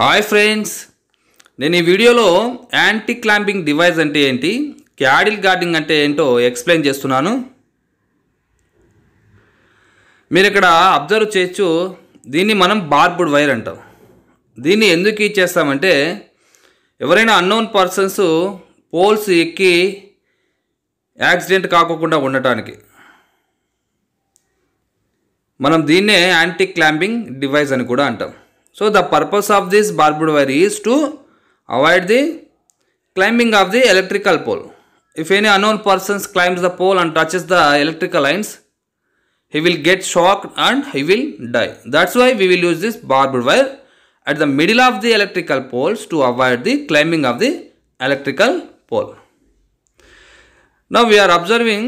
Hi friends నేను ఈ వీడియోలో యాంటీ క్లాంపింగ్ డివైస్ అంటే ఏంటి క్యాడిల్ గార్డింగ్ అంటే ఏంటో ఎక్స్ప్లెయిన్ చేస్తున్నాను మీరు ఇక్కడ అబ్జర్వ్ చేయొచ్చు దీన్ని మనం బార్బుడ్ వైర్ అంటాం దీన్ని ఎందుకు ఇచ్చేస్తామంటే ఎవరైనా అన్నోన్ పర్సన్స్ పోల్స్ ఎక్కి యాక్సిడెంట్ కాకోకుండా ఉండటానికి మనం దీన్నే యాంటీ క్లాంపింగ్ డివైస్ అని కూడా అంటాం So the purpose of this barbed wire is to avoid the climbing of the electrical pole. If any unknown person climbs the pole and touches the electrical lines, he will get shocked and he will die. That's why we will use this barbed wire at the middle of the electrical poles to avoid the climbing of the electrical pole. Now we are observing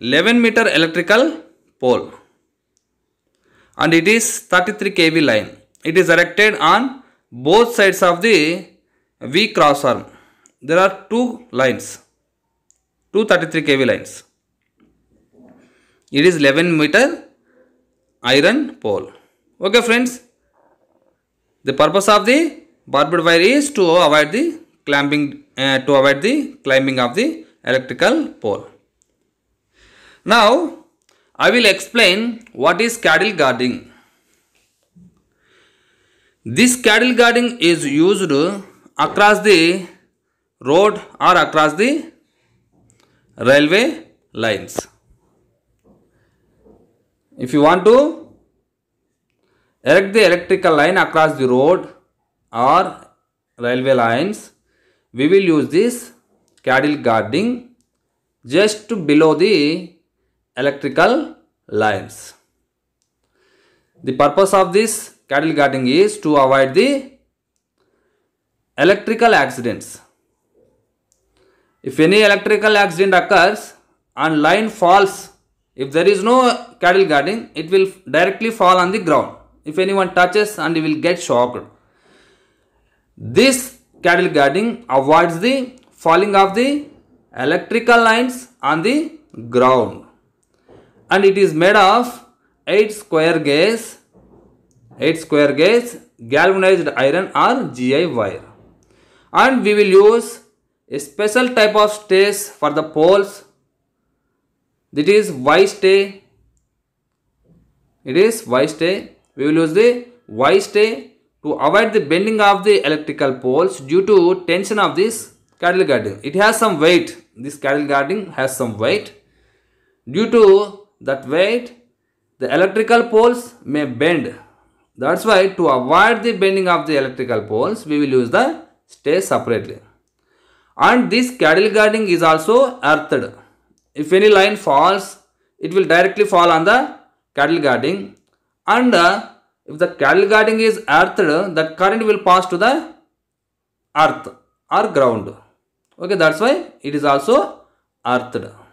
11 meter electrical pole and it is 33 kV line. It is erected on both sides of the V cross arm. There are two lines, 233 kV lines. It is 11 meter iron pole. Okay friends, the purpose of the barbed wire is to avoid the climbing, uh, to avoid the climbing of the electrical pole. Now, I will explain what is cattle guarding. This cattle guarding is used across the road or across the railway lines. If you want to erect the electrical line across the road or railway lines, we will use this cattle guarding just below the electrical lines. The purpose of this cattle guarding is to avoid the electrical accidents. If any electrical accident occurs and line falls, if there is no cattle guarding, it will directly fall on the ground. If anyone touches and he will get shocked. This cattle guarding avoids the falling of the electrical lines on the ground. And it is made of 8 square gauge 8 square gauge galvanized iron or GI wire. And we will use a special type of stays for the poles. That is Y stay. It is Y stay. We will use the Y stay to avoid the bending of the electrical poles due to tension of this cattle guarding. It has some weight. This cattle guarding has some weight. Due to that weight, the electrical poles may bend that's why to avoid the bending of the electrical poles, we will use the stay separately. And this cattle guarding is also earthed. If any line falls, it will directly fall on the cattle guarding. And uh, if the cattle guarding is earthed, that current will pass to the earth or ground. Okay, that's why it is also earthed.